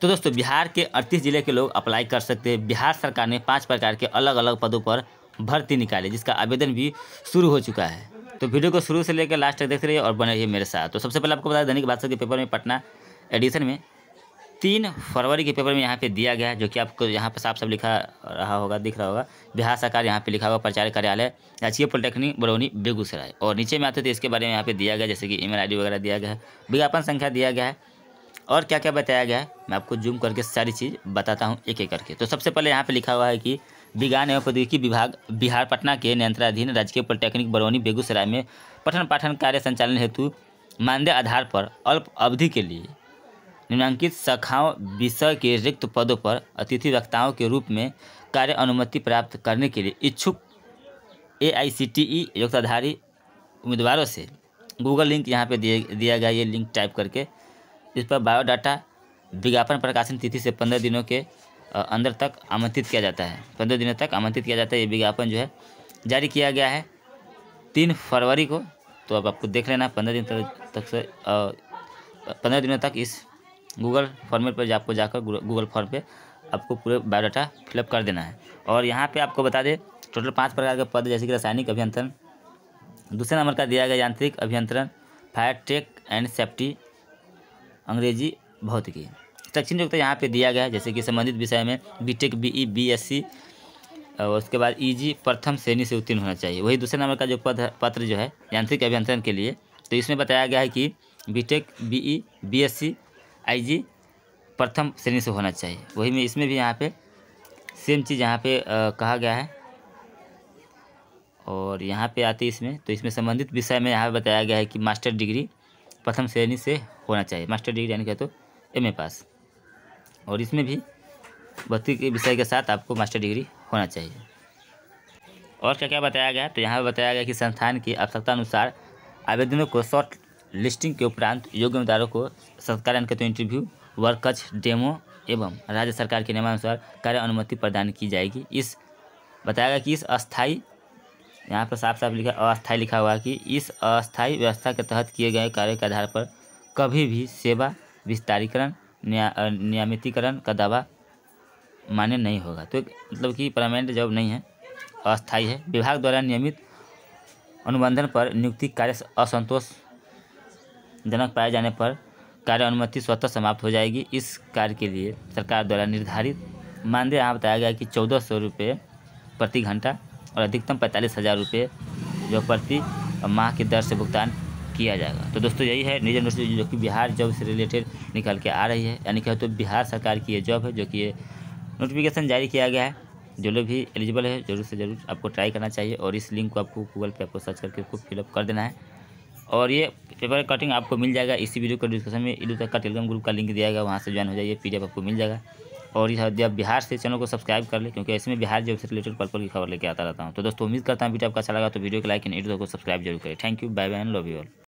तो दोस्तों बिहार के अड़तीस जिले के लोग अप्लाई कर सकते हैं बिहार सरकार ने पाँच प्रकार के अलग अलग पदों पर भर्ती निकाली जिसका आवेदन भी शुरू हो चुका है तो वीडियो को शुरू से लेकर लास्ट तक देखते रहिए और बने रहिए मेरे साथ तो सबसे पहले आपको बताया दैनिक भास्कर के पेपर में पटना एडिशन में तीन फरवरी के पेपर में यहाँ पे दिया गया है जो कि आपको यहाँ पर साफ साफ लिखा रहा होगा दिख रहा होगा बिहार सरकार यहाँ पे लिखा हुआ प्रचार कार्यालय राजकीय पॉलिटेक्निक बरौनी बेगूसराय और नीचे में आते थे इसके बारे में यहाँ पे दिया गया जैसे कि ईमेल आईडी वगैरह दिया गया है विज्ञापन संख्या दिया गया है और क्या क्या बताया गया है मैं आपको जूम करके सारी चीज़ बताता हूँ एक एक करके तो सबसे पहले यहाँ पे लिखा हुआ है कि विज्ञान एवं प्रौद्योगिकी विभाग बिहार पटना के नियंत्रणाधीन राजकीय पॉलिटेक्निक बरौनी बेगूसराय में पठन पाठन कार्य संचालन हेतु मानदेय आधार पर अल्प अवधि के लिए निम्नांकित शाखाओं विषय के रिक्त पदों पर अतिथि वक्ताओं के रूप में कार्य अनुमति प्राप्त करने के लिए इच्छुक ए आई सी टी ई योग्यताधारी उम्मीदवारों से गूगल लिंक यहाँ पे दिया गया ये लिंक टाइप करके जिस पर बायोडाटा विज्ञापन प्रकाशन तिथि से पंद्रह दिनों के अंदर तक आमंत्रित किया जाता है पंद्रह दिनों तक आमंत्रित किया जाता है ये विज्ञापन जो है जारी किया गया है तीन फरवरी को तो अब आपको देख लेना पंद्रह दिन तक तक से पंद्रह दिनों तक इस गूगल फॉर्मेट पर आपको जाकर गूगल फॉर्म पे आपको पूरे बायोडाटा फिलअप कर देना है और यहाँ पे आपको बता दें टोटल पाँच प्रकार के पद जैसे कि रासायनिक अभियंत्रण दूसरे नंबर का दिया गया यांत्रिक अभियंत्रण फायर टेक एंड सेफ्टी अंग्रेजी भौतिकी शैक्षणिक योग्यता तो यहाँ पे दिया गया है जैसे कि संबंधित विषय में B tech B E B S C और उसके बाद ई e जी प्रथम श्रेणी से उत्तीर्ण होना चाहिए वही दूसरे नंबर का जो पद पत्र जो है यांत्रिक अभियंत्रण के लिए तो इसमें बताया गया है कि B tech B E B S C I G प्रथम श्रेणी से होना चाहिए वही में इसमें भी यहाँ पर सेम चीज़ यहाँ पर कहा गया है और यहाँ पे आती है इसमें तो इसमें संबंधित विषय में यहाँ बताया गया है कि मास्टर डिग्री प्रथम श्रेणी से होना चाहिए मास्टर डिग्री यानी कहते तो एम पास और इसमें भी भर्ती के विषय के साथ आपको मास्टर डिग्री होना चाहिए और क्या क्या बताया गया तो यहाँ पर बताया गया कि संस्थान की आवश्यकता अनुसार आवेदनों को शॉर्ट लिस्टिंग के उपरांत योग्य उम्मीदवारों को संस्कार के तो इंटरव्यू वर्कच डेमो एवं राज्य सरकार के नियमानुसार कार्य अनुमति प्रदान की जाएगी इस बताया गया कि इस अस्थायी यहाँ पर साफ साफ लिखा अस्थायी लिखा हुआ है कि इस अस्थायी व्यवस्था के तहत किए गए कार्य के आधार पर कभी भी सेवा विस्तारीकरण न्या नियमितीकरण का दावा मान्य नहीं होगा तो मतलब कि परमानेंट जॉब नहीं है अस्थायी है विभाग द्वारा नियमित अनुबंधन पर नियुक्ति कार्य असंतोषजनक पाए जाने पर कार्य अनुमति स्वतः समाप्त हो जाएगी इस कार्य के लिए सरकार द्वारा निर्धारित मानदेय यहाँ बताया गया कि चौदह सौ रुपये प्रति घंटा और अधिकतम पैंतालीस हज़ार रुपये जो प्रति माह की दर से भुगतान किया जाएगा तो दोस्तों यही है निजी यूनिवर्सिटी जो कि बिहार जॉब से रिलेटेड निकल के आ रही है यानी कि तो बिहार सरकार की ये जॉब है जो कि ये नोटिफिकेशन जारी किया गया है जो लोग भी एलिजिबल है जरूर से ज़रूर आपको ट्राई करना चाहिए और इस लिंक को आपको गूगल पे आपको सर्च करके उसको फिलअप कर देना है और ये पेपर कटिंग आपको मिल जाएगा इसी वीडियो को डिस्क्रिप्शन में इधर तक का टेलीग्राम ग्रुप का लिंक दिया गया वहाँ से ज्वाइन हो जाइए पी आपको मिल जाएगा और यह बिहार से चैनल को सब्सक्राइब कर ले क्योंकि ऐसे में बिहार जब से रिलेटेड पर्पल की खबर लेकर आता रहता हूँ तो दोस्तों उम्मीद करता हूँ वीडियो आपका अच्छा लगा तो वीडियो को लाइक एंड एडियो को सब्सक्राइब जरूर करें thank you bye bye and love you all